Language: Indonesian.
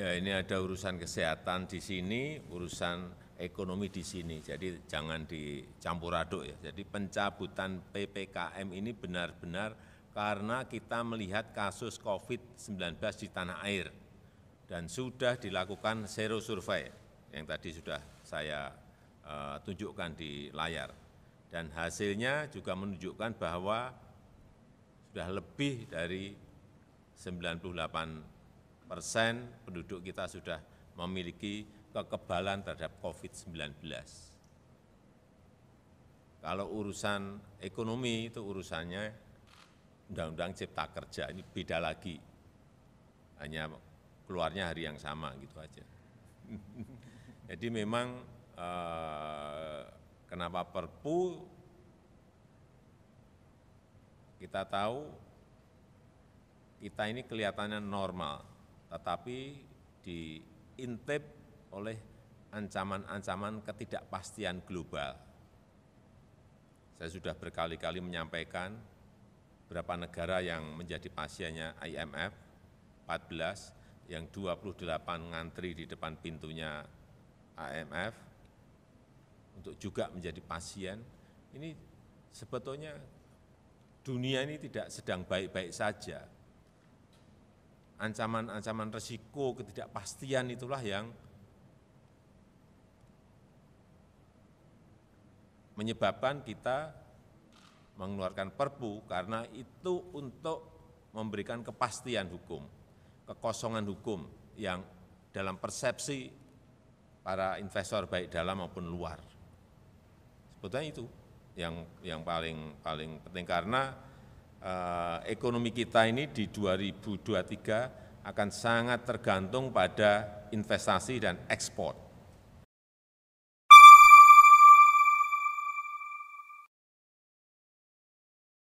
ya ini ada urusan kesehatan di sini, urusan ekonomi di sini, jadi jangan dicampur aduk ya. Jadi pencabutan PPKM ini benar-benar karena kita melihat kasus COVID-19 di tanah air dan sudah dilakukan sero survei yang tadi sudah saya uh, tunjukkan di layar. Dan hasilnya juga menunjukkan bahwa sudah lebih dari 98 persen penduduk kita sudah memiliki kekebalan terhadap COVID-19. Kalau urusan ekonomi itu urusannya Undang-Undang Cipta Kerja, ini beda lagi. Hanya keluarnya hari yang sama gitu aja. Jadi memang eh, kenapa perpu kita tahu kita ini kelihatannya normal, tetapi diintip oleh ancaman-ancaman ketidakpastian global. Saya sudah berkali-kali menyampaikan berapa negara yang menjadi pasiennya IMF, 14, yang 28 ngantri di depan pintunya IMF, untuk juga menjadi pasien. Ini sebetulnya dunia ini tidak sedang baik-baik saja, ancaman-ancaman resiko, ketidakpastian itulah yang menyebabkan kita mengeluarkan perpu karena itu untuk memberikan kepastian hukum, kekosongan hukum yang dalam persepsi para investor baik dalam maupun luar. Sebetulnya itu yang yang paling paling penting karena Eh, ekonomi kita ini di 2023 akan sangat tergantung pada investasi dan ekspor